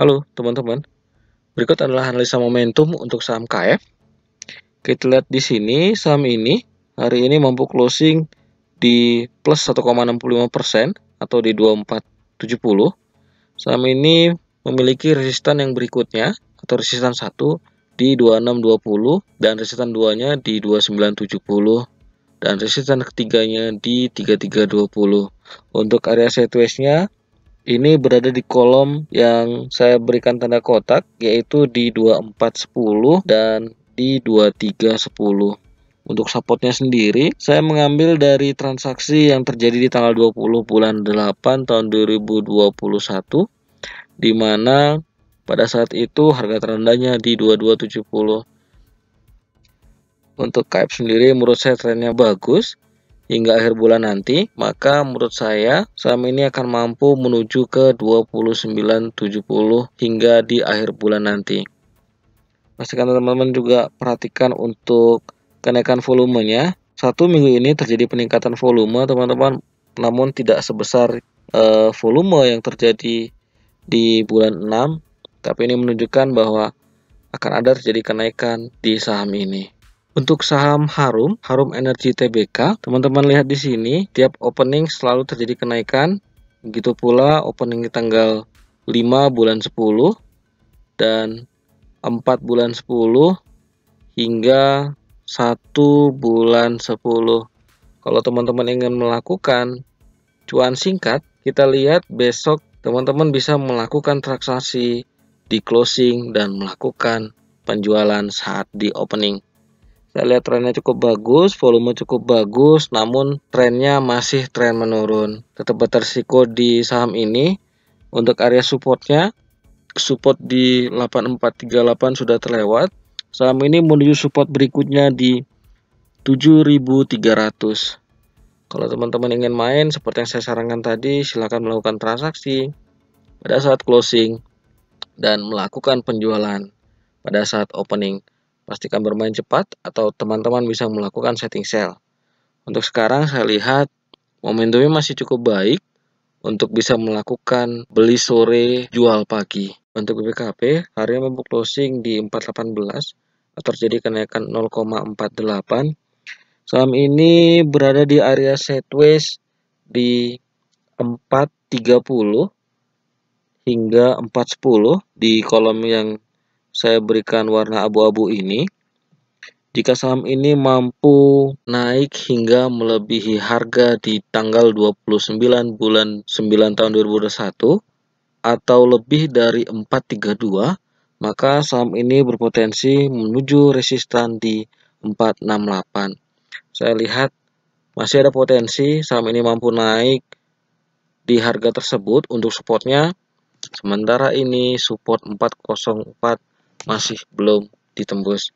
Halo teman-teman, berikut adalah analisa momentum untuk saham KF. Kita lihat di sini, saham ini hari ini mampu closing di plus 1,65% atau di 2470. Saham ini memiliki resistan yang berikutnya atau resistan 1 di 2620 dan resistan 2-nya di 2970 dan resistan ketiganya di 3320. Untuk area sideways-nya ini berada di kolom yang saya berikan tanda kotak yaitu di 2410 dan di 2310 untuk supportnya sendiri saya mengambil dari transaksi yang terjadi di tanggal 20 bulan 8 tahun 2021 di mana pada saat itu harga terendahnya di 2270 untuk KF sendiri menurut saya trennya bagus hingga akhir bulan nanti, maka menurut saya saham ini akan mampu menuju ke 29.70 hingga di akhir bulan nanti. Pastikan teman-teman juga perhatikan untuk kenaikan volumenya. Satu minggu ini terjadi peningkatan volume teman-teman, namun tidak sebesar eh, volume yang terjadi di bulan 6, tapi ini menunjukkan bahwa akan ada terjadi kenaikan di saham ini. Untuk saham Harum, Harum Energi TBK, teman-teman lihat di sini, tiap opening selalu terjadi kenaikan. Begitu pula opening di tanggal 5 bulan 10 dan 4 bulan 10 hingga 1 bulan 10. Kalau teman-teman ingin melakukan cuan singkat, kita lihat besok teman-teman bisa melakukan transaksi di closing dan melakukan penjualan saat di opening. Saya lihat trennya cukup bagus, volume cukup bagus, namun trennya masih tren menurun. Tetap bertersiko di saham ini. Untuk area supportnya, support di 8438 sudah terlewat. Saham ini menuju support berikutnya di 7300. Kalau teman-teman ingin main, seperti yang saya sarankan tadi, silakan melakukan transaksi pada saat closing dan melakukan penjualan pada saat opening. Pastikan bermain cepat atau teman-teman bisa melakukan setting sell. Untuk sekarang saya lihat momentumnya masih cukup baik untuk bisa melakukan beli sore jual pagi. Untuk BPKP, area membuka closing di 418 atau terjadi kenaikan 0,48. Saham ini berada di area sideways di 430 hingga 410 di kolom yang saya berikan warna abu-abu ini. Jika saham ini mampu naik hingga melebihi harga di tanggal 29 bulan 9 tahun 2021 atau lebih dari 432, maka saham ini berpotensi menuju resistan di 468. Saya lihat masih ada potensi saham ini mampu naik di harga tersebut untuk supportnya. Sementara ini support 404 masih belum ditembus.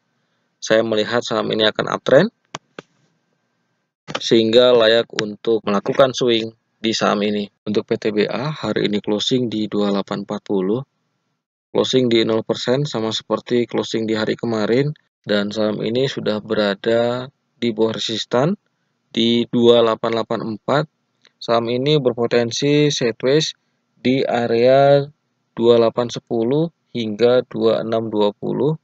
Saya melihat saham ini akan uptrend, sehingga layak untuk melakukan swing di saham ini. Untuk PTBA, hari ini closing di 2840, closing di 0% sama seperti closing di hari kemarin, dan saham ini sudah berada di bawah resistan di 2884. Saham ini berpotensi sideways di area 2810 hingga 2620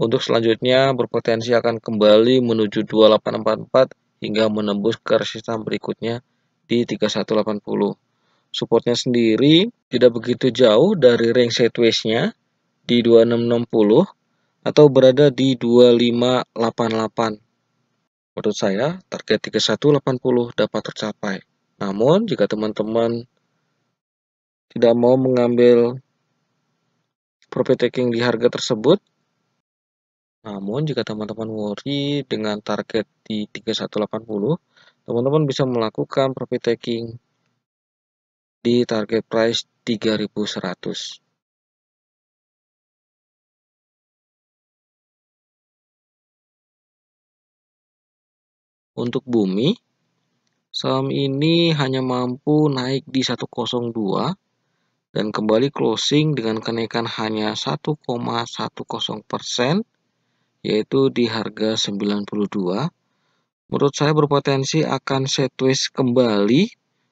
untuk selanjutnya berpotensi akan kembali menuju 2844 hingga menembus ke resistan berikutnya di 3180. Supportnya sendiri tidak begitu jauh dari range sideways-nya di 2660 atau berada di 2588. Menurut saya, target 3180 dapat tercapai. Namun, jika teman-teman tidak mau mengambil profit taking di harga tersebut. Namun jika teman-teman worry dengan target di 3180, teman-teman bisa melakukan profit taking di target price 3100. Untuk bumi, saham ini hanya mampu naik di 102 dan kembali closing dengan kenaikan hanya 1,10% yaitu di harga 92. Menurut saya berpotensi akan sideways kembali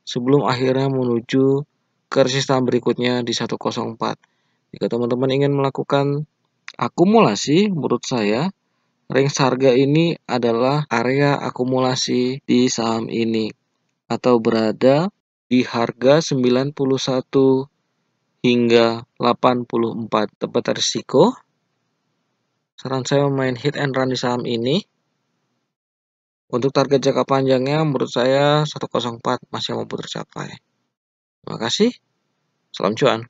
sebelum akhirnya menuju ke resistan berikutnya di 104. Jika teman-teman ingin melakukan akumulasi, menurut saya range harga ini adalah area akumulasi di saham ini atau berada di harga 91 hingga 84 tepat risiko. Saran saya main hit and run di saham ini. Untuk target jangka panjangnya menurut saya 104 masih mampu tercapai. Terima kasih. Salam cuan.